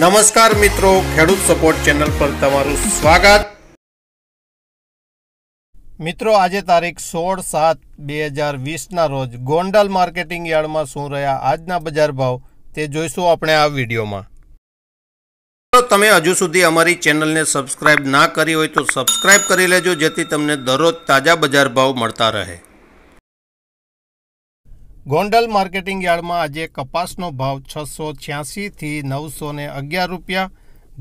નમસ્કાર મિત્રો ખેડૂત સપોર્ટ ચેનલ પર તમારું સ્વાગત મિત્રો આજે તારીખ સોળ સાત બે હજાર વીસના રોજ ગોંડલ માર્કેટિંગ યાર્ડમાં શું રહ્યા આજના બજાર ભાવ તે જોઈશું આપણે આ વિડીયોમાં જો તમે હજુ સુધી અમારી ચેનલને સબસ્ક્રાઇબ ના કરી હોય તો સબસ્ક્રાઇબ કરી લેજો જેથી તમને દરરોજ તાજા બજાર ભાવ મળતા રહે ગોંડલ માર્કેટિંગ યાર્ડમાં આજે કપાસનો ભાવ છસો છ્યાસીથી નવસો ને અગિયાર રૂપિયા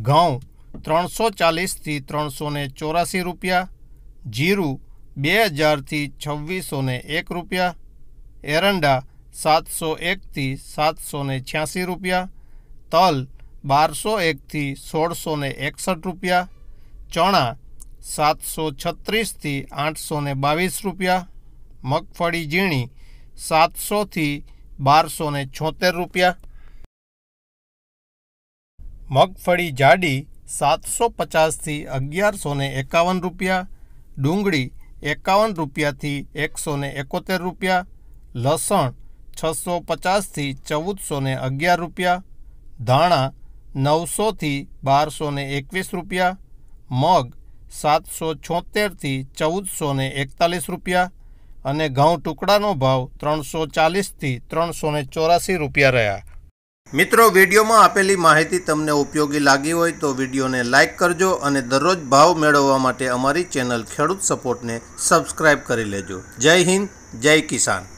ઘઉં ત્રણસો ચાલીસથી ત્રણસો ને ચોરાસી રૂપિયા જીરું બે હજારથી છવ્વીસો ને એક રૂપિયા એરંડા સાતસો એકથી સાતસો ને છ્યાસી રૂપિયા તલ બારસો એકથી સોળસો ને એકસઠ રૂપિયા ચણા સાતસો છત્રીસથી આઠસો ને બાવીસ રૂપિયા મગફળી ઝીણી 700 થી 1276 રૂપિયા મગફળી જાડી 750 થી 1151 રૂપિયા ડુંગળી 51 રૂપિયા થી 171 રૂપિયા લસણ 650 થી 1411 રૂપિયા ધાણા 900 થી 1221 રૂપિયા મગ 776 થી 1441 રૂપિયા અને ઘઉં ટુકડાનો ભાવ ત્રણસો ચાલીસથી ત્રણસો ને ચોરાસી રૂપિયા રહ્યા મિત્રો વિડીયોમાં આપેલી માહિતી તમને ઉપયોગી લાગી હોય તો વિડીયોને લાઇક કરજો અને દરરોજ ભાવ મેળવવા માટે અમારી ચેનલ ખેડૂત સપોર્ટને સબસ્ક્રાઇબ કરી લેજો જય હિન્દ જય કિસાન